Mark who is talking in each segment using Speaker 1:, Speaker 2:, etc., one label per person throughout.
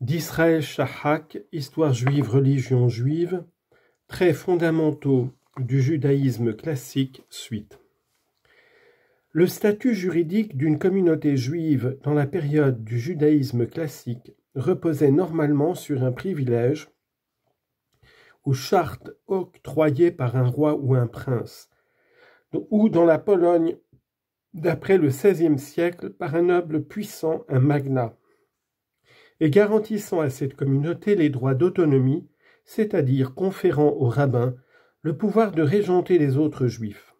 Speaker 1: d'Israël Shahak, Histoire juive, religion juive, traits fondamentaux du judaïsme classique, suite. Le statut juridique d'une communauté juive dans la période du judaïsme classique reposait normalement sur un privilège ou charte octroyée par un roi ou un prince, ou dans la Pologne d'après le XVIe siècle par un noble puissant, un magnat et garantissant à cette communauté les droits d'autonomie, c'est-à-dire conférant aux rabbins le pouvoir de régenter les autres juifs.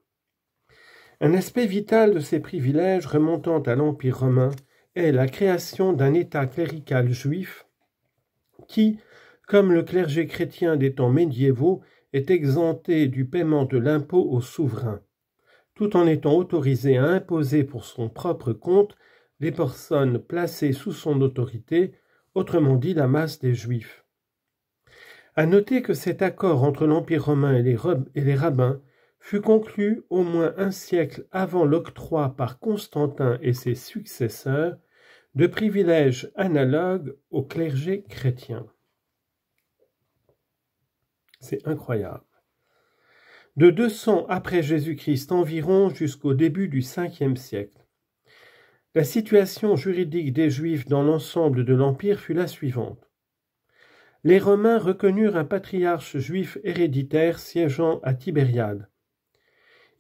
Speaker 1: Un aspect vital de ces privilèges remontant à l'Empire romain est la création d'un État clérical juif qui, comme le clergé chrétien des temps médiévaux, est exempté du paiement de l'impôt au souverain, tout en étant autorisé à imposer pour son propre compte les personnes placées sous son autorité autrement dit la masse des Juifs. À noter que cet accord entre l'Empire romain et les, et les rabbins fut conclu au moins un siècle avant l'octroi par Constantin et ses successeurs de privilèges analogues au clergé chrétien. C'est incroyable. De 200 après Jésus-Christ environ jusqu'au début du Ve siècle, la situation juridique des Juifs dans l'ensemble de l'Empire fut la suivante. Les Romains reconnurent un patriarche juif héréditaire siégeant à Tibériade.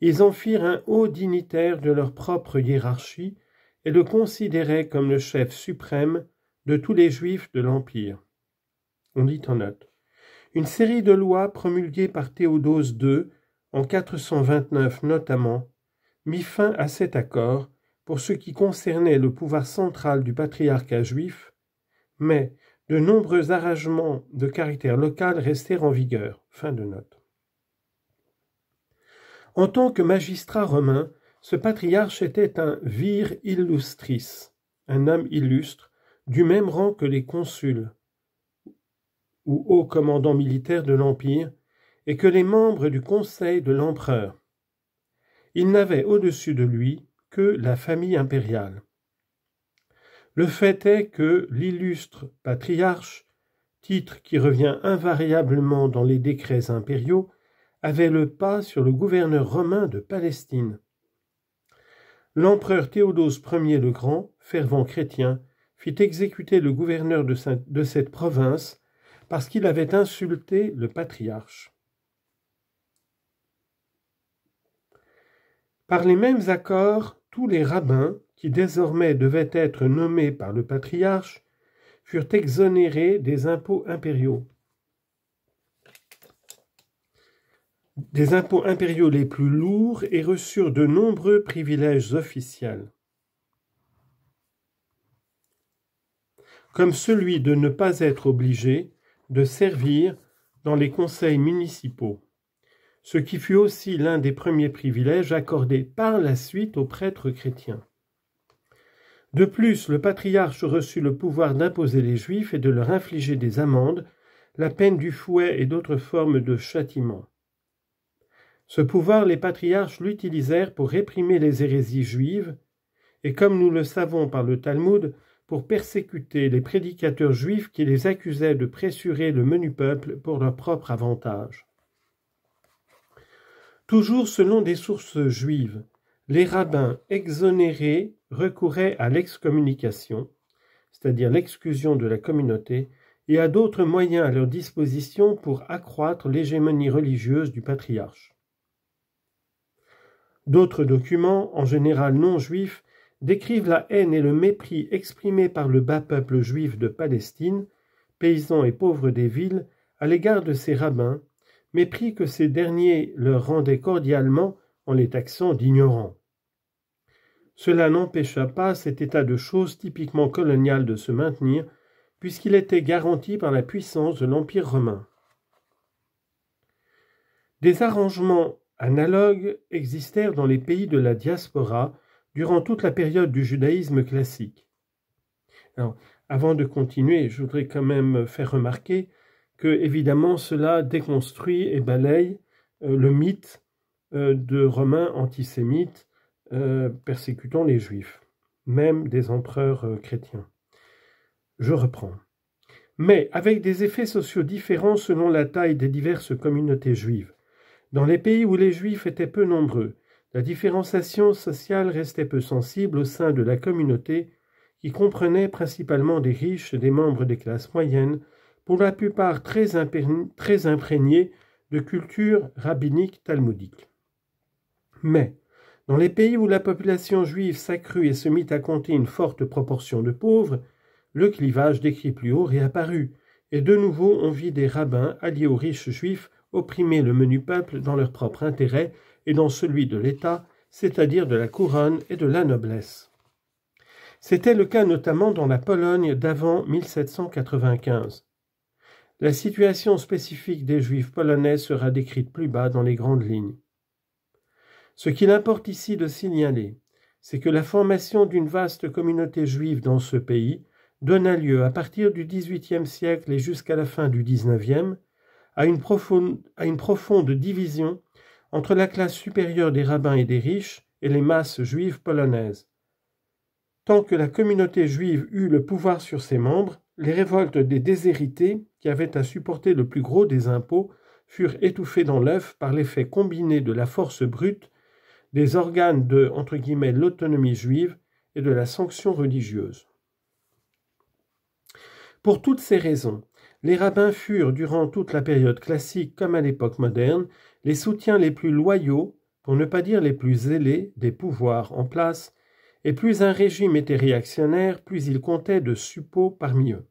Speaker 1: Ils en firent un haut dignitaire de leur propre hiérarchie et le considéraient comme le chef suprême de tous les Juifs de l'Empire. On dit en note. Une série de lois promulguées par Théodose II en 429 notamment mit fin à cet accord pour ce qui concernait le pouvoir central du patriarcat juif, mais de nombreux arrangements de caractère local restèrent en vigueur. En tant que magistrat romain, ce patriarche était un vir illustris, un homme illustre, du même rang que les consuls ou hauts commandants militaires de l'Empire, et que les membres du conseil de l'empereur. Il n'avait au-dessus de lui que la famille impériale. Le fait est que l'illustre patriarche, titre qui revient invariablement dans les décrets impériaux, avait le pas sur le gouverneur romain de Palestine. L'empereur Théodose Ier le Grand, fervent chrétien, fit exécuter le gouverneur de cette province parce qu'il avait insulté le patriarche. Par les mêmes accords, tous les rabbins, qui désormais devaient être nommés par le patriarche, furent exonérés des impôts impériaux. Des impôts impériaux les plus lourds et reçurent de nombreux privilèges officiels. comme celui de ne pas être obligé de servir dans les conseils municipaux ce qui fut aussi l'un des premiers privilèges accordés par la suite aux prêtres chrétiens. De plus, le patriarche reçut le pouvoir d'imposer les Juifs et de leur infliger des amendes, la peine du fouet et d'autres formes de châtiment. Ce pouvoir, les patriarches l'utilisèrent pour réprimer les hérésies juives, et comme nous le savons par le Talmud, pour persécuter les prédicateurs juifs qui les accusaient de pressurer le menu peuple pour leur propre avantage. Toujours selon des sources juives, les rabbins exonérés recouraient à l'excommunication, c'est-à-dire l'exclusion de la communauté, et à d'autres moyens à leur disposition pour accroître l'hégémonie religieuse du patriarche. D'autres documents, en général non juifs, décrivent la haine et le mépris exprimés par le bas peuple juif de Palestine, paysans et pauvres des villes, à l'égard de ces rabbins, mépris que ces derniers leur rendaient cordialement en les taxant d'ignorants. Cela n'empêcha pas cet état de choses typiquement colonial de se maintenir, puisqu'il était garanti par la puissance de l'Empire romain. Des arrangements analogues existèrent dans les pays de la diaspora durant toute la période du judaïsme classique. avant de continuer, je voudrais quand même faire remarquer que évidemment cela déconstruit et balaye euh, le mythe euh, de Romains antisémites euh, persécutant les Juifs, même des empereurs chrétiens. Je reprends. Mais avec des effets sociaux différents selon la taille des diverses communautés juives. Dans les pays où les Juifs étaient peu nombreux, la différenciation sociale restait peu sensible au sein de la communauté, qui comprenait principalement des riches et des membres des classes moyennes, pour la plupart très, imprégnés de culture rabbinique talmudique. Mais, dans les pays où la population juive s'accrut et se mit à compter une forte proportion de pauvres, le clivage décrit plus haut réapparut, et de nouveau on vit des rabbins alliés aux riches juifs opprimer le menu peuple dans leur propre intérêt et dans celui de l'État, c'est-à-dire de la couronne et de la noblesse. C'était le cas notamment dans la Pologne d'avant 1795, la situation spécifique des Juifs polonais sera décrite plus bas dans les grandes lignes. Ce qu'il importe ici de signaler, c'est que la formation d'une vaste communauté juive dans ce pays donna lieu, à partir du XVIIIe siècle et jusqu'à la fin du XIXe, à une profonde, à une profonde division entre la classe supérieure des rabbins et des riches et les masses juives polonaises. Tant que la communauté juive eut le pouvoir sur ses membres, les révoltes des déshérités qui avaient à supporter le plus gros des impôts, furent étouffés dans l'œuf par l'effet combiné de la force brute, des organes de l'autonomie juive et de la sanction religieuse. Pour toutes ces raisons, les rabbins furent, durant toute la période classique comme à l'époque moderne, les soutiens les plus loyaux, pour ne pas dire les plus zélés, des pouvoirs en place, et plus un régime était réactionnaire, plus il comptait de suppôts parmi eux.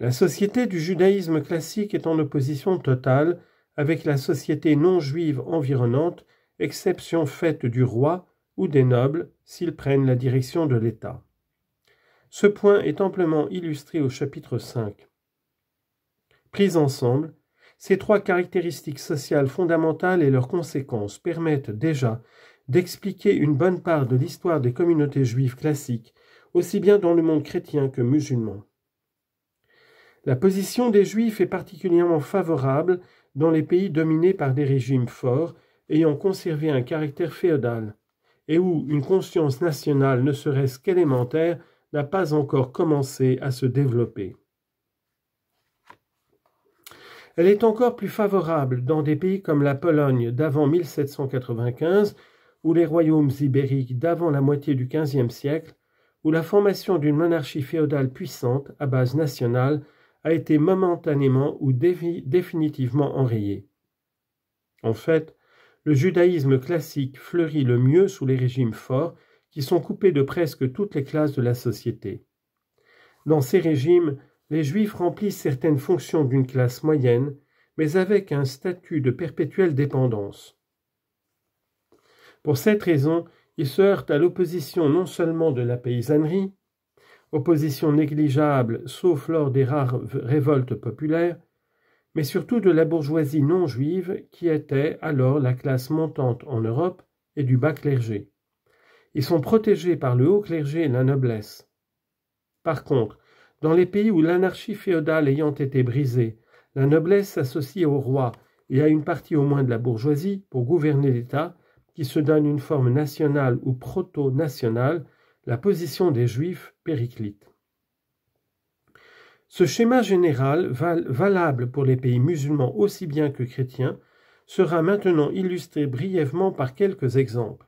Speaker 1: La société du judaïsme classique est en opposition totale avec la société non juive environnante, exception faite du roi ou des nobles s'ils prennent la direction de l'État. Ce point est amplement illustré au chapitre 5. Prises ensemble, ces trois caractéristiques sociales fondamentales et leurs conséquences permettent déjà d'expliquer une bonne part de l'histoire des communautés juives classiques, aussi bien dans le monde chrétien que musulman. La position des Juifs est particulièrement favorable dans les pays dominés par des régimes forts ayant conservé un caractère féodal et où une conscience nationale, ne serait-ce qu'élémentaire, n'a pas encore commencé à se développer. Elle est encore plus favorable dans des pays comme la Pologne d'avant 1795 ou les royaumes ibériques d'avant la moitié du XVe siècle, où la formation d'une monarchie féodale puissante à base nationale a été momentanément ou définitivement enrayé. En fait, le judaïsme classique fleurit le mieux sous les régimes forts qui sont coupés de presque toutes les classes de la société. Dans ces régimes, les juifs remplissent certaines fonctions d'une classe moyenne, mais avec un statut de perpétuelle dépendance. Pour cette raison, ils se heurtent à l'opposition non seulement de la paysannerie, opposition négligeable sauf lors des rares révoltes populaires, mais surtout de la bourgeoisie non juive qui était alors la classe montante en Europe et du bas clergé. Ils sont protégés par le haut clergé et la noblesse. Par contre, dans les pays où l'anarchie féodale ayant été brisée, la noblesse s'associe au roi et à une partie au moins de la bourgeoisie pour gouverner l'État, qui se donne une forme nationale ou proto-nationale la position des Juifs, Périclite. Ce schéma général, valable pour les pays musulmans aussi bien que chrétiens, sera maintenant illustré brièvement par quelques exemples.